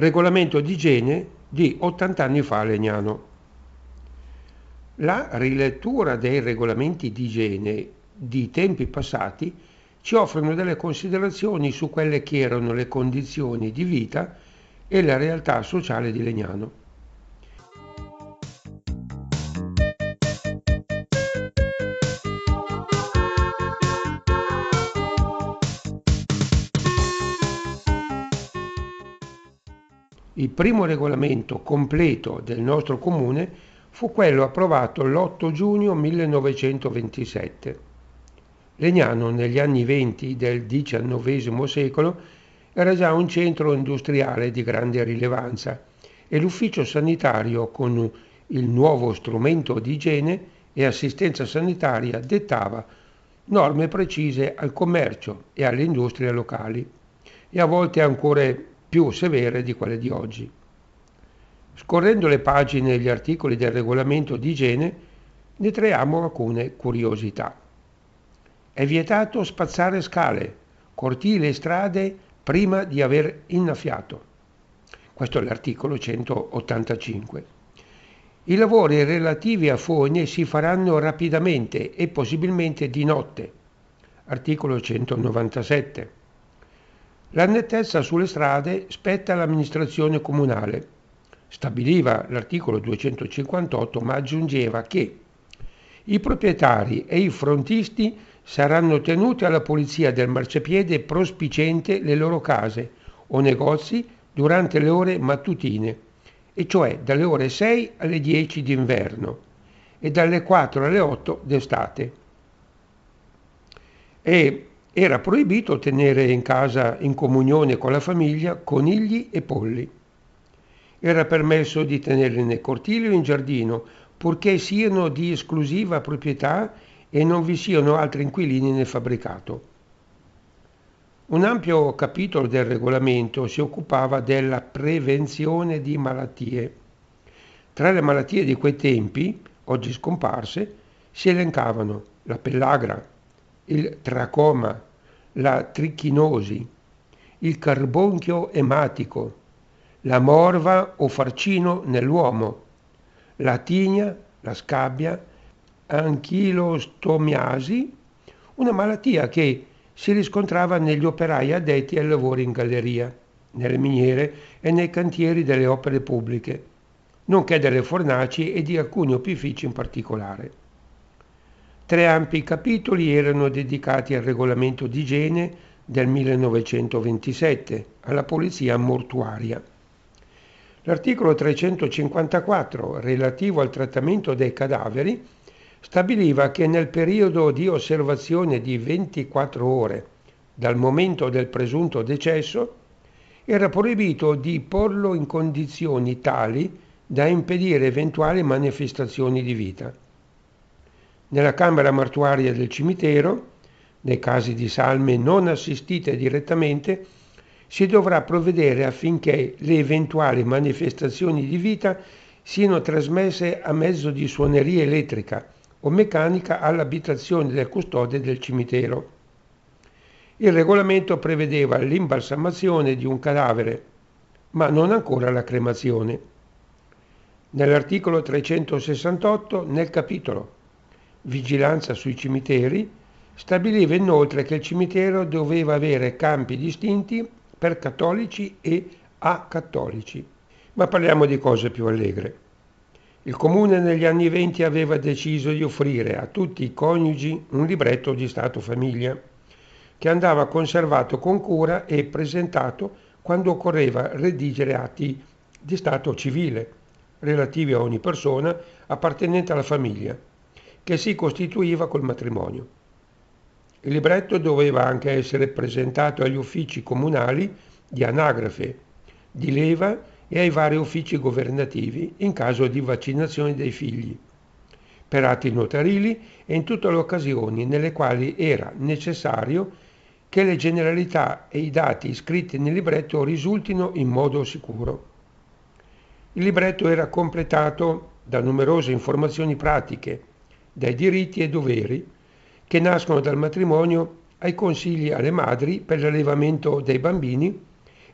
regolamento di igiene di 80 anni fa a Legnano. La rilettura dei regolamenti di igiene di tempi passati ci offrono delle considerazioni su quelle che erano le condizioni di vita e la realtà sociale di Legnano. Il primo regolamento completo del nostro comune fu quello approvato l'8 giugno 1927. Legnano negli anni venti del XIX secolo era già un centro industriale di grande rilevanza e l'ufficio sanitario con il nuovo strumento di igiene e assistenza sanitaria dettava norme precise al commercio e alle industrie locali e a volte ancora più severe di quelle di oggi. Scorrendo le pagine e gli articoli del regolamento di igiene, ne traiamo alcune curiosità. È vietato spazzare scale, cortile e strade prima di aver innaffiato. Questo è l'articolo 185. I lavori relativi a fogne si faranno rapidamente e possibilmente di notte. Articolo 197. La nettezza sulle strade spetta all'amministrazione comunale. Stabiliva l'articolo 258 ma aggiungeva che i proprietari e i frontisti saranno tenuti alla pulizia del marciapiede prospiciente le loro case o negozi durante le ore mattutine, e cioè dalle ore 6 alle 10 d'inverno e dalle 4 alle 8 d'estate. E era proibito tenere in casa in comunione con la famiglia conigli e polli. Era permesso di tenerli nel cortile o in giardino, purché siano di esclusiva proprietà e non vi siano altri inquilini nel fabbricato. Un ampio capitolo del regolamento si occupava della prevenzione di malattie. Tra le malattie di quei tempi, oggi scomparse, si elencavano la pellagra, il tracoma, la trichinosi, il carbonchio ematico, la morva o farcino nell'uomo, la tigna, la scabbia, anchilostomiasi, una malattia che si riscontrava negli operai addetti ai lavori in galleria, nelle miniere e nei cantieri delle opere pubbliche, nonché delle fornaci e di alcuni opifici in particolare. Tre ampi capitoli erano dedicati al regolamento d'igiene del 1927, alla polizia mortuaria. L'articolo 354, relativo al trattamento dei cadaveri, stabiliva che nel periodo di osservazione di 24 ore dal momento del presunto decesso era proibito di porlo in condizioni tali da impedire eventuali manifestazioni di vita nella camera mortuaria del cimitero, nei casi di salme non assistite direttamente, si dovrà provvedere affinché le eventuali manifestazioni di vita siano trasmesse a mezzo di suoneria elettrica o meccanica all'abitazione del custode del cimitero. Il regolamento prevedeva l'imbalsamazione di un cadavere, ma non ancora la cremazione. Nell'articolo 368, nel capitolo vigilanza sui cimiteri, stabiliva inoltre che il cimitero doveva avere campi distinti per cattolici e acattolici. Ma parliamo di cose più allegre. Il comune negli anni venti aveva deciso di offrire a tutti i coniugi un libretto di stato famiglia, che andava conservato con cura e presentato quando occorreva redigere atti di stato civile relativi a ogni persona appartenente alla famiglia che si costituiva col matrimonio. Il libretto doveva anche essere presentato agli uffici comunali di anagrafe, di leva e ai vari uffici governativi in caso di vaccinazione dei figli, per atti notarili e in tutte le occasioni nelle quali era necessario che le generalità e i dati iscritti nel libretto risultino in modo sicuro. Il libretto era completato da numerose informazioni pratiche dai diritti e doveri che nascono dal matrimonio ai consigli alle madri per l'allevamento dei bambini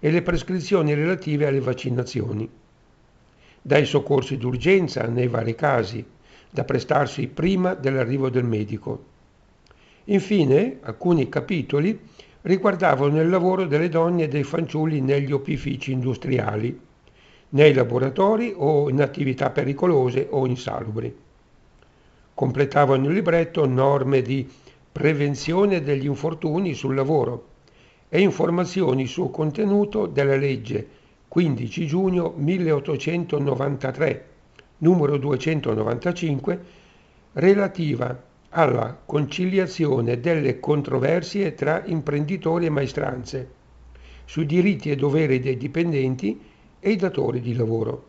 e le prescrizioni relative alle vaccinazioni, dai soccorsi d'urgenza nei vari casi da prestarsi prima dell'arrivo del medico. Infine, alcuni capitoli riguardavano il lavoro delle donne e dei fanciulli negli opifici industriali, nei laboratori o in attività pericolose o insalubri completavano il libretto norme di prevenzione degli infortuni sul lavoro e informazioni sul contenuto della legge 15 giugno 1893, numero 295, relativa alla conciliazione delle controversie tra imprenditori e maestranze, sui diritti e doveri dei dipendenti e i datori di lavoro.